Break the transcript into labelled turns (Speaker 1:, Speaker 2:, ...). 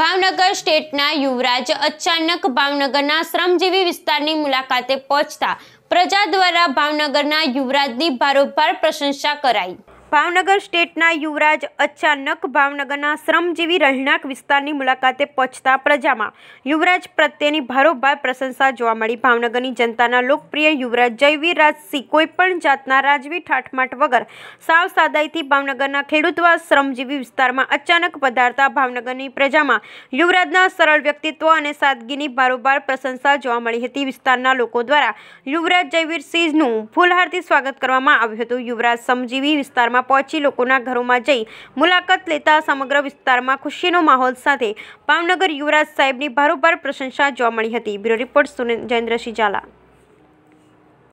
Speaker 1: ભાવનગર સ્ટેટના યુવરાજ અચાનક ભાવનગરના શ્રમજીવી વિસ્તારની મુલાકાતે પહોંચતા પ્રજા દ્વારા ભાવનગરના યુવરાજની ભારોભાર પ્રશંસા કરાઈ ભાવનગર સ્ટેટના યુવરાજ અચાનક ભાવનગરના શ્રમજીવી રહેણાંક વિસ્તારની મુલાકાતે પહોંચતા પ્રજામાં યુવરાજ પ્રત્યેની ભારોભાર પ્રશંસા જોવા મળી ભાવનગરની જનતાના લોકપ્રિય યુવરાજ જયવીરરાજસિંહ કોઈપણ જાતના રાજવી ઠાઠમાટ વગર સાવ સાદાઈથી ભાવનગરના ખેડૂતવા શ્રમજીવી વિસ્તારમાં અચાનક પધારતા ભાવનગરની પ્રજામાં યુવરાજના સરળ વ્યક્તિત્વ અને સાદગીની ભારોભાર પ્રશંસા જોવા મળી હતી વિસ્તારના લોકો દ્વારા યુવરાજ જયવીરસિંહનું ફૂલહારથી સ્વાગત કરવામાં આવ્યું હતું યુવરાજ શ્રમજીવી વિસ્તારમાં વિસ્તારમાં પહોંચી લોકોના ઘરોમાં જઈ મુલાકાત લેતા સમગ્ર વિસ્તારમાં ખુશીનો માહોલ સાથે ભાવનગર યુવરાજ સાહેબની ભારોભાર પ્રશંસા જોવા મળી હતી બ્યુરો રિપોર્ટ સુરેન્દ્રસિંહ ઝાલા